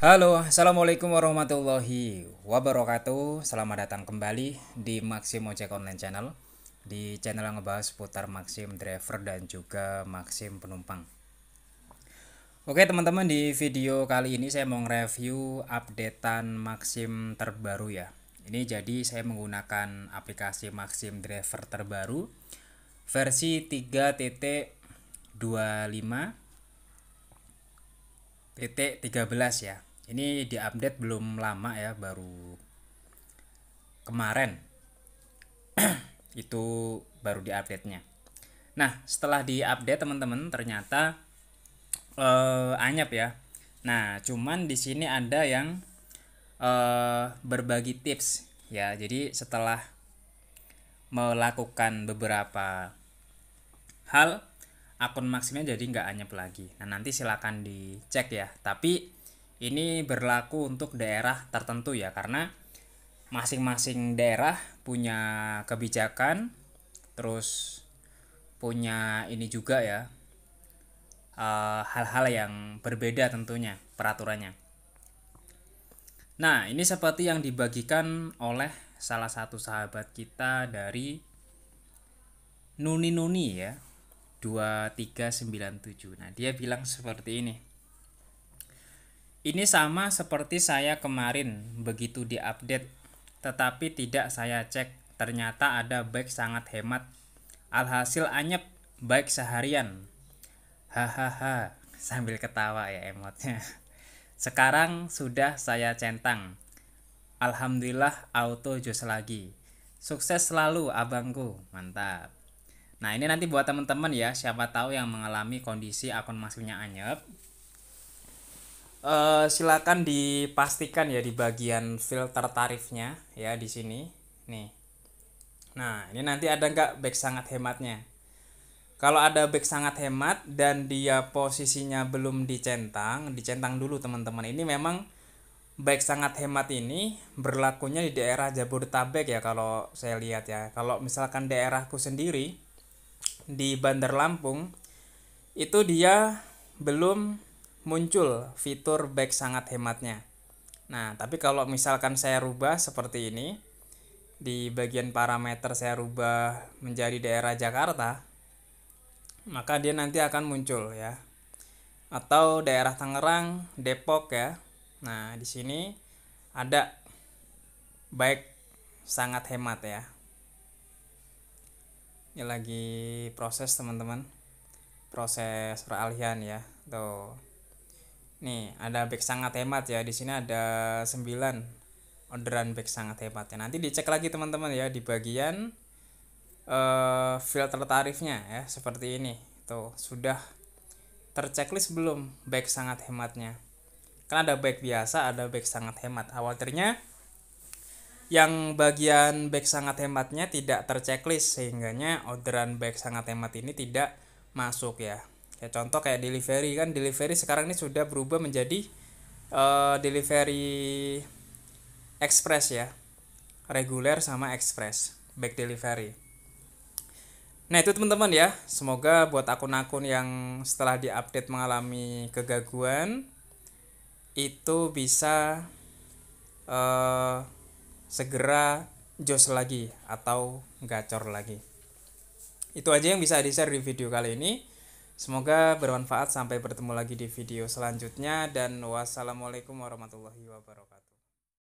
Halo, Assalamualaikum warahmatullahi wabarakatuh Selamat datang kembali di Maxim Ojek Online Channel Di channel yang ngebahas seputar Maxim Driver dan juga Maxim Penumpang Oke teman-teman di video kali ini saya mau review updatean Maxim terbaru ya Ini jadi saya menggunakan aplikasi Maxim Driver terbaru Versi 3.25 titik 13 ya ini diupdate belum lama ya baru kemarin itu baru diupdate nya nah setelah diupdate teman-teman ternyata uh, eh, anyap ya nah cuman di sini ada yang uh, berbagi tips ya jadi setelah melakukan beberapa hal akun maksimnya jadi nggak anyap lagi nah nanti silakan dicek ya tapi ini berlaku untuk daerah tertentu ya karena masing-masing daerah punya kebijakan terus punya ini juga ya eh, hal-hal uh, yang berbeda tentunya peraturannya. Nah, ini seperti yang dibagikan oleh salah satu sahabat kita dari Nuni Nuni ya 2397. Nah, dia bilang seperti ini. Ini sama seperti saya kemarin begitu diupdate, tetapi tidak saya cek. Ternyata ada baik sangat hemat. Alhasil anyep baik seharian. Hahaha, sambil ketawa ya emotnya. Sekarang sudah saya centang. Alhamdulillah auto jos lagi. Sukses selalu abangku. Mantap. Nah, ini nanti buat teman-teman ya, siapa tahu yang mengalami kondisi akun masuknya anyep Eh, silakan dipastikan ya di bagian filter tarifnya ya di sini nih nah ini nanti ada nggak back sangat hematnya kalau ada back sangat hemat dan dia posisinya belum dicentang dicentang dulu teman-teman ini memang baik sangat hemat ini berlakunya di daerah Jabodetabek ya kalau saya lihat ya kalau misalkan daerahku sendiri di Bandar Lampung itu dia belum muncul fitur back sangat hematnya. Nah, tapi kalau misalkan saya rubah seperti ini, di bagian parameter saya rubah menjadi daerah Jakarta, maka dia nanti akan muncul ya. Atau daerah Tangerang, Depok ya. Nah, di sini ada baik sangat hemat ya. Ini lagi proses teman-teman. Proses peralihan ya. Tuh. Nih, ada back sangat hemat ya. Di sini ada 9 orderan back sangat hemat. Ya. Nanti dicek lagi teman-teman ya di bagian uh, filter tarifnya ya, seperti ini. Tuh, sudah terchecklist belum back sangat hematnya? Kan ada back biasa, ada back sangat hemat. awalnya yang bagian back sangat hematnya tidak terchecklist sehingganya orderan back sangat hemat ini tidak masuk ya ya contoh kayak delivery kan delivery sekarang ini sudah berubah menjadi uh, delivery express ya reguler sama express back delivery nah itu teman-teman ya semoga buat akun-akun yang setelah diupdate mengalami kegaguan itu bisa uh, segera jos lagi atau gacor lagi itu aja yang bisa di share di video kali ini Semoga bermanfaat sampai bertemu lagi di video selanjutnya dan wassalamualaikum warahmatullahi wabarakatuh.